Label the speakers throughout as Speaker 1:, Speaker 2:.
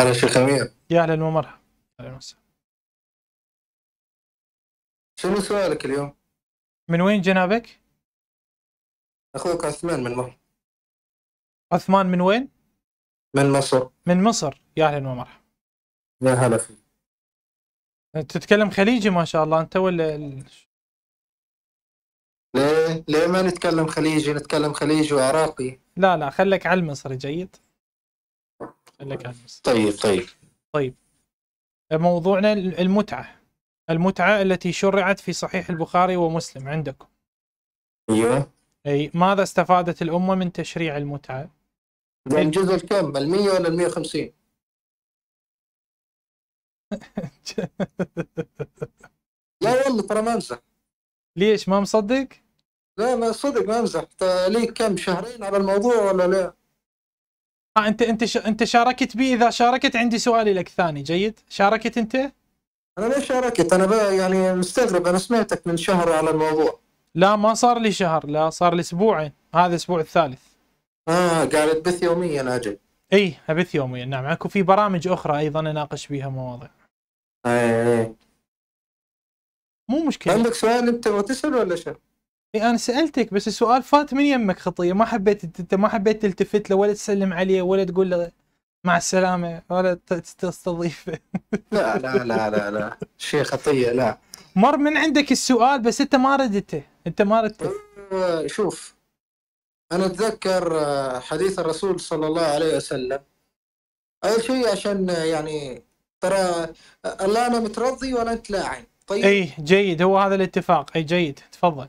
Speaker 1: هلا شيخ امير يا اهلا ومرحبا اهلا وسهلا شنو سؤالك اليوم؟ من وين جنابك؟
Speaker 2: اخوك عثمان من مصر عثمان من وين؟ من مصر
Speaker 1: من مصر يا اهلا ومرحبا يا هلا فيك تتكلم خليجي ما شاء الله انت ولا ليه
Speaker 2: ليه ما نتكلم خليجي نتكلم خليجي وعراقي لا لا خليك على المصري جيد لك طيب طيب طيب
Speaker 1: موضوعنا المتعة المتعة التي شرعت في صحيح البخاري ومسلم عندكم ايوه اي ماذا استفادت الأمة من تشريع المتعة؟
Speaker 2: من الجزء كم؟ ال 100 ولا ال 150 لا والله ترى ما امزح ليش ما مصدق؟ لا ما صدق ما امزح لي كم شهرين على الموضوع ولا لا؟ آه انت
Speaker 1: انت انت شاركت بي اذا شاركت عندي سؤالي لك ثاني جيد شاركت انت؟
Speaker 2: انا ليش شاركت؟ انا بقى يعني مستغرب انا سمعتك من شهر على الموضوع لا ما صار لي شهر لا صار لي اسبوعين هذا الاسبوع الثالث اه قاعد ابث يوميا اجل
Speaker 1: اي ابث يوميا نعم اكو في برامج اخرى ايضا اناقش بها مواضيع
Speaker 2: إيه،, ايه مو مشكله عندك سؤال انت ما تسال ولا شيء اي انا
Speaker 1: سالتك بس السؤال فات من يمك خطيه ما حبيت انت ما حبيت تلتفت له ولا تسلم عليه ولا تقول له مع السلامه ولا تستضيفه
Speaker 2: لا لا لا لا لا شيء خطيه لا
Speaker 1: مر من عندك السؤال بس انت ما ردته انت ما ردته
Speaker 2: آه، شوف انا اتذكر آه، حديث الرسول صلى الله عليه وسلم اول شيء عشان آه، يعني ترى الله انا مترضي ولا انت لاعن طيب اي
Speaker 1: جيد هو هذا الاتفاق اي جيد تفضل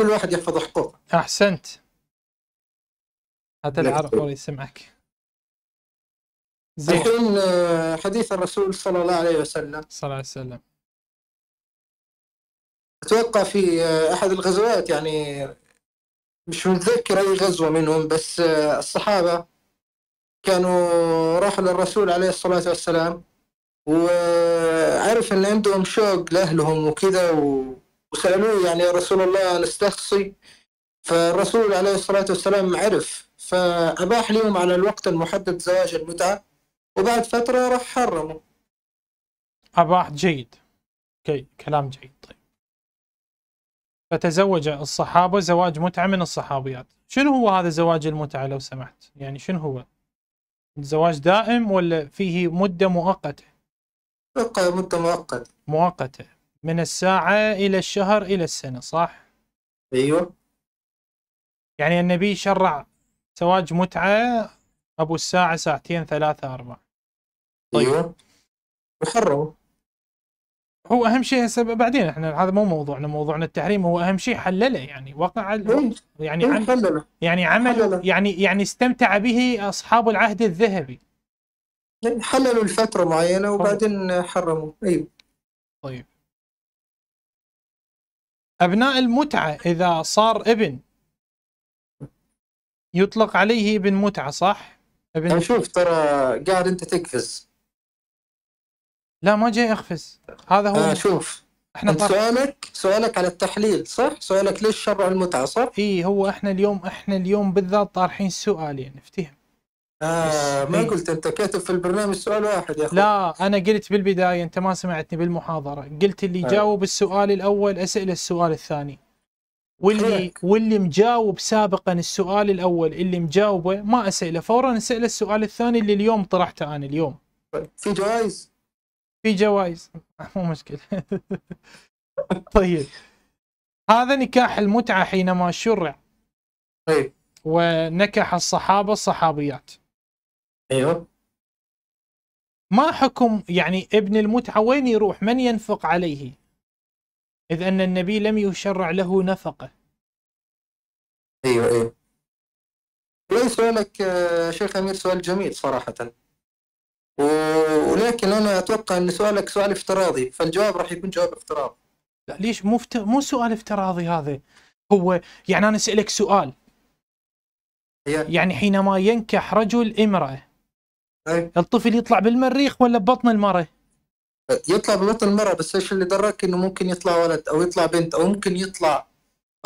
Speaker 2: كل واحد يحفظ حقوقه
Speaker 1: احسنت حتى اللي يعرف نعم.
Speaker 2: يسمعك الحين آه، حديث الرسول صلى الله عليه وسلم صلى الله عليه وسلم اتوقع في آه، احد الغزوات يعني مش متذكر اي غزوه منهم بس آه، الصحابه كانوا راحوا للرسول عليه الصلاه والسلام وعرف ان عندهم شوق لاهلهم وكذا و وسألوه يعني يا رسول الله نستخصي فالرسول عليه الصلاة والسلام عرف فأباح لهم على الوقت المحدد زواج المتعة وبعد فترة راح حرمه
Speaker 1: أباح جيد اوكي كلام جيد طيب فتزوج الصحابة زواج متعة من الصحابيات شنو هو هذا زواج المتعة لو سمحت يعني شنو هو زواج دائم ولا فيه مدة مؤقتة مدة مؤقتة مؤقتة من الساعة إلى الشهر إلى السنة صح؟ أيوه يعني النبي شرع زواج متعة أبو الساعة ساعتين ثلاثة أربعة طيب. أيوه وحرموا هو أهم شيء هسه بعدين احنا هذا مو موضوعنا موضوعنا التحريم هو أهم شيء حلله يعني وقع إيه. يعني إيه، عم يعني عمل يعني يعني استمتع به أصحاب العهد الذهبي
Speaker 2: إيه، حللوا لفترة معينة وبعدين حرموا أيوه طيب
Speaker 1: أبناء المتعة إذا صار ابن يطلق عليه ابن متعة صح؟
Speaker 2: ابن شوف ترى قاعد أنت تقفز لا ما جاي أقفز هذا هو آه شوف احنا سؤالك سؤالك على التحليل صح؟ سؤالك
Speaker 1: ليش شرع المتعة صح؟ اي هو احنا اليوم احنا اليوم بالذات طارحين سؤالين يعني، افتهم
Speaker 2: آه، ما إيه. قلت انت كاتب في البرنامج سؤال واحد يا اخي لا
Speaker 1: انا قلت بالبدايه انت ما سمعتني بالمحاضره قلت اللي يجاوب أيوه. السؤال الاول اساله السؤال الثاني واللي واللي مجاوب سابقا السؤال الاول اللي مجاوبه ما اساله فورا اساله السؤال الثاني اللي اليوم طرحته انا اليوم في جوائز في جوائز مو مشكله طيب هذا نكاح المتعه حينما شرع طيب ونكح الصحابه الصحابيات ايوه ما حكم يعني ابن المتعة وين يروح من ينفق عليه إذ أن النبي لم يشرع له نفقة
Speaker 2: أيوة أيوة ليس سؤالك آه، شيخ أمير سؤال جميل صراحة ولكن أنا أتوقع أن سؤالك سؤال افتراضي فالجواب راح يكون جواب افتراضي لا ليش مو مفت... مو سؤال افتراضي
Speaker 1: هذا هو يعني أنا أسألك سؤال يعني حينما ينكح
Speaker 2: رجل امرأة أي. الطفل يطلع بالمريخ ولا ببطن المرأة؟ يطلع ببطن المرأة بس ايش اللي دراك انه ممكن يطلع ولد او يطلع بنت او ممكن يطلع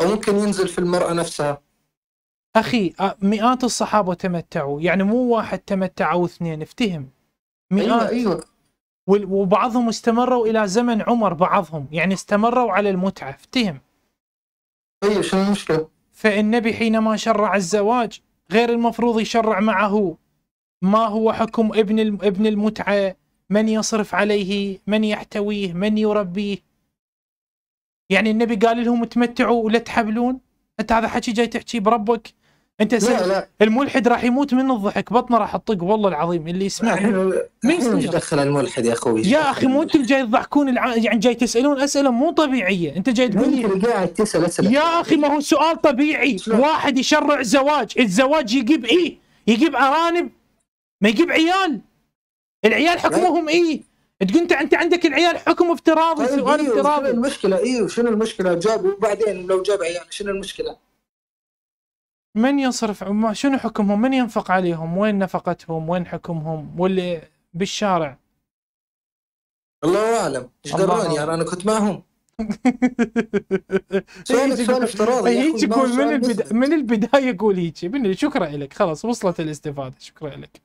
Speaker 2: او ممكن ينزل في المرأة نفسها
Speaker 1: اخي مئات الصحابة تمتعوا يعني مو واحد تمتع او اثنين افتهم مئات ايوه, أيوة. وبعضهم استمروا الى زمن عمر بعضهم يعني استمروا على المتعة افتهم ايوه شنو المشكلة؟ فالنبي حينما شرع الزواج غير المفروض يشرع معه ما هو حكم ابن ابن المتعه من يصرف عليه من يحتويه من يربيه يعني النبي قال لهم تمتعوا ولا تحبلون انت هذا حكي جاي تحكي بربك انت لا لا. الملحد راح يموت من الضحك بطنه راح تطق والله العظيم اللي يسمع مين دخل
Speaker 2: الملحد يا اخوي يا اخي مو انتم
Speaker 1: جاي تضحكون الع... يعني جاي تسالون اسئله مو طبيعيه انت جاي تقول قاعد تسال اسئله يا اخي ما هو سؤال طبيعي واحد يشرع زواج الزواج يجيب ايه يجيب ارانب
Speaker 2: ما يجيب عيال العيال حكمهم ايه تقول انت انت عندك العيال حكم افتراضي طيب، سؤال إيه افتراضي شنو المشكله اي شنو المشكله جاب وبعدين لو جاب عيال شنو المشكله
Speaker 1: من يصرف شنو حكمهم من ينفق عليهم وين نفقتهم وين حكمهم
Speaker 2: واللي بالشارع الله اعلم ايش دراني انا كنت معهم سؤال افتراضي هيك يقول من البدايه
Speaker 1: من البدايه قول هيك شكرا لك خلاص وصلت الاستفاده شكرا لك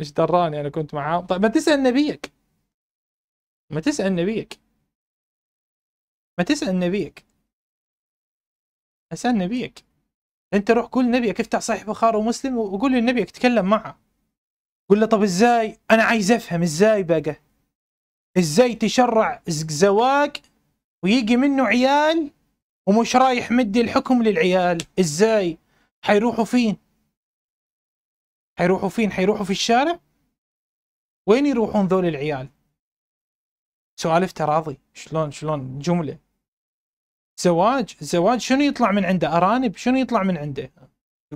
Speaker 1: ايش دراني انا كنت معاه طيب ما تسال نبيك ما تسال نبيك ما تسال نبيك اسال نبيك انت روح قول لنبيك افتح صحيح بخار ومسلم وقول لنبيك تكلم معه قول له طب ازاي انا عايز افهم ازاي بقى ازاي تشرع زواج ويجي منه عيال ومش رايح مدي الحكم للعيال ازاي حيروحوا فين حيروحوا فين حيروحوا في الشارع وين يروحون ذول العيال سؤال افتراضي شلون شلون جمله زواج زواج شنو يطلع من عنده ارانب شنو يطلع من عنده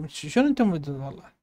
Speaker 1: شنو انتم والله